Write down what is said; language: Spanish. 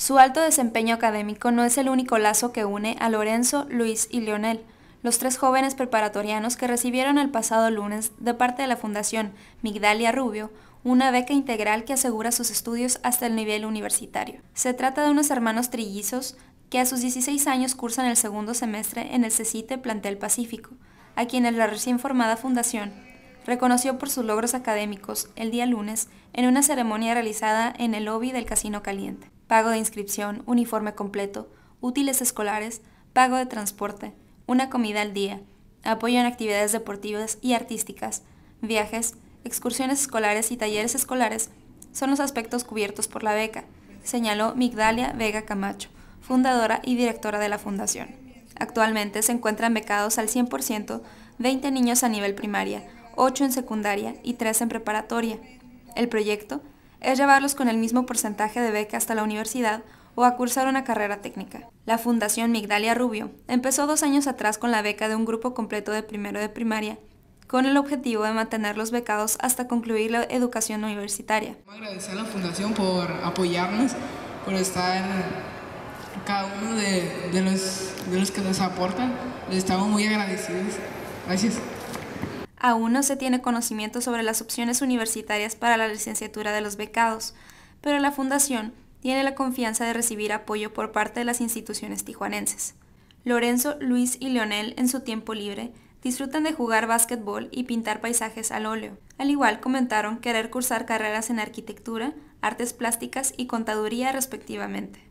Su alto desempeño académico no es el único lazo que une a Lorenzo, Luis y Leonel, los tres jóvenes preparatorianos que recibieron el pasado lunes de parte de la Fundación Migdalia Rubio una beca integral que asegura sus estudios hasta el nivel universitario. Se trata de unos hermanos trillizos que a sus 16 años cursan el segundo semestre en el CECITE e Plantel Pacífico, a quienes la recién formada fundación reconoció por sus logros académicos el día lunes en una ceremonia realizada en el lobby del Casino Caliente pago de inscripción, uniforme completo, útiles escolares, pago de transporte, una comida al día, apoyo en actividades deportivas y artísticas, viajes, excursiones escolares y talleres escolares son los aspectos cubiertos por la beca, señaló Migdalia Vega Camacho, fundadora y directora de la fundación. Actualmente se encuentran becados al 100% 20 niños a nivel primaria, 8 en secundaria y 3 en preparatoria. El proyecto es llevarlos con el mismo porcentaje de beca hasta la universidad o a cursar una carrera técnica. La Fundación Migdalia Rubio empezó dos años atrás con la beca de un grupo completo de primero de primaria, con el objetivo de mantener los becados hasta concluir la educación universitaria. Agradecer a la Fundación por apoyarnos, por estar cada uno de, los, de los que nos aportan. Les estamos muy agradecidos. Gracias. Aún no se tiene conocimiento sobre las opciones universitarias para la licenciatura de los becados, pero la Fundación tiene la confianza de recibir apoyo por parte de las instituciones tijuanenses. Lorenzo, Luis y Leonel, en su tiempo libre, disfrutan de jugar básquetbol y pintar paisajes al óleo. Al igual comentaron querer cursar carreras en arquitectura, artes plásticas y contaduría respectivamente.